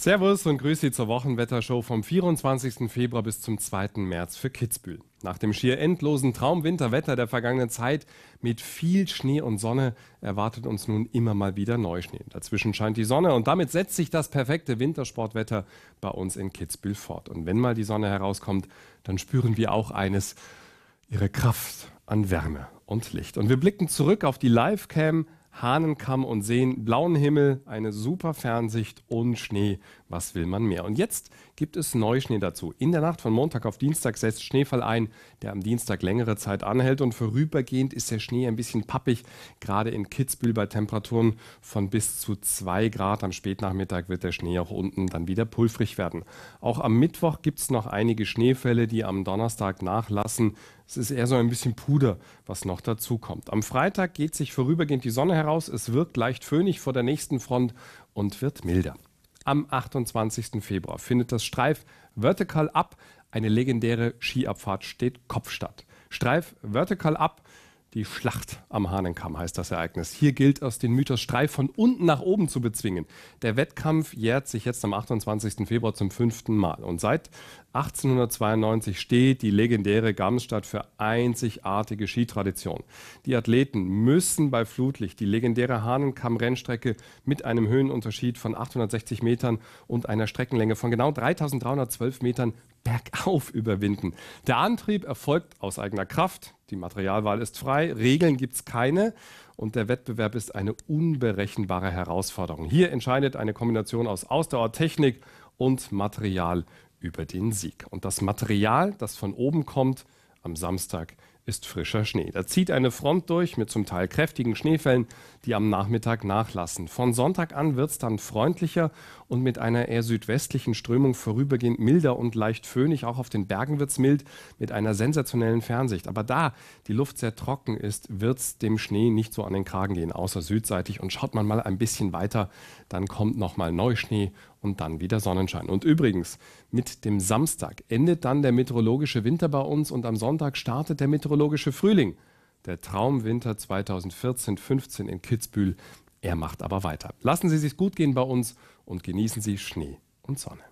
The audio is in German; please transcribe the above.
Servus und Grüße zur Wochenwettershow vom 24. Februar bis zum 2. März für Kitzbühel. Nach dem schier endlosen Traumwinterwetter der vergangenen Zeit mit viel Schnee und Sonne erwartet uns nun immer mal wieder Neuschnee. Dazwischen scheint die Sonne und damit setzt sich das perfekte Wintersportwetter bei uns in Kitzbühel fort. Und wenn mal die Sonne herauskommt, dann spüren wir auch eines, ihre Kraft an Wärme und Licht. Und wir blicken zurück auf die Livecam Hahnenkamm und sehen blauen Himmel, eine super Fernsicht und Schnee. Was will man mehr? Und jetzt gibt es Neuschnee dazu. In der Nacht von Montag auf Dienstag setzt Schneefall ein, der am Dienstag längere Zeit anhält und vorübergehend ist der Schnee ein bisschen pappig, gerade in Kitzbühel bei Temperaturen von bis zu 2 Grad. Am Spätnachmittag wird der Schnee auch unten dann wieder pulverig werden. Auch am Mittwoch gibt es noch einige Schneefälle, die am Donnerstag nachlassen. Es ist eher so ein bisschen Puder, was noch dazu kommt. Am Freitag geht sich vorübergehend die Sonne her heraus, es wirkt leicht föhnig vor der nächsten Front und wird milder. Am 28. Februar findet das Streif Vertical Up, eine legendäre Skiabfahrt, steht Kopf statt. Streif Vertical Up die Schlacht am Hahnenkamm heißt das Ereignis. Hier gilt es, den Mythos Streif von unten nach oben zu bezwingen. Der Wettkampf jährt sich jetzt am 28. Februar zum fünften Mal. Und seit 1892 steht die legendäre Gamsstadt für einzigartige Skitradition. Die Athleten müssen bei Flutlicht die legendäre Hahnenkamm-Rennstrecke mit einem Höhenunterschied von 860 Metern und einer Streckenlänge von genau 3312 Metern bergauf überwinden. Der Antrieb erfolgt aus eigener Kraft. Die Materialwahl ist frei, Regeln gibt es keine und der Wettbewerb ist eine unberechenbare Herausforderung. Hier entscheidet eine Kombination aus Ausdauer, Technik und Material über den Sieg. Und das Material, das von oben kommt, am Samstag ist frischer Schnee. Da zieht eine Front durch mit zum Teil kräftigen Schneefällen, die am Nachmittag nachlassen. Von Sonntag an wird es dann freundlicher und mit einer eher südwestlichen Strömung vorübergehend milder und leicht föhnig. Auch auf den Bergen wird es mild mit einer sensationellen Fernsicht. Aber da die Luft sehr trocken ist, wird es dem Schnee nicht so an den Kragen gehen, außer südseitig. Und schaut man mal ein bisschen weiter, dann kommt nochmal Neuschnee und dann wieder Sonnenschein. Und übrigens, mit dem Samstag endet dann der meteorologische Winter bei uns und am Sonntag startet der Meteorologische meteorologische Frühling. Der Traumwinter 2014-15 in Kitzbühel. Er macht aber weiter. Lassen Sie sich gut gehen bei uns und genießen Sie Schnee und Sonne.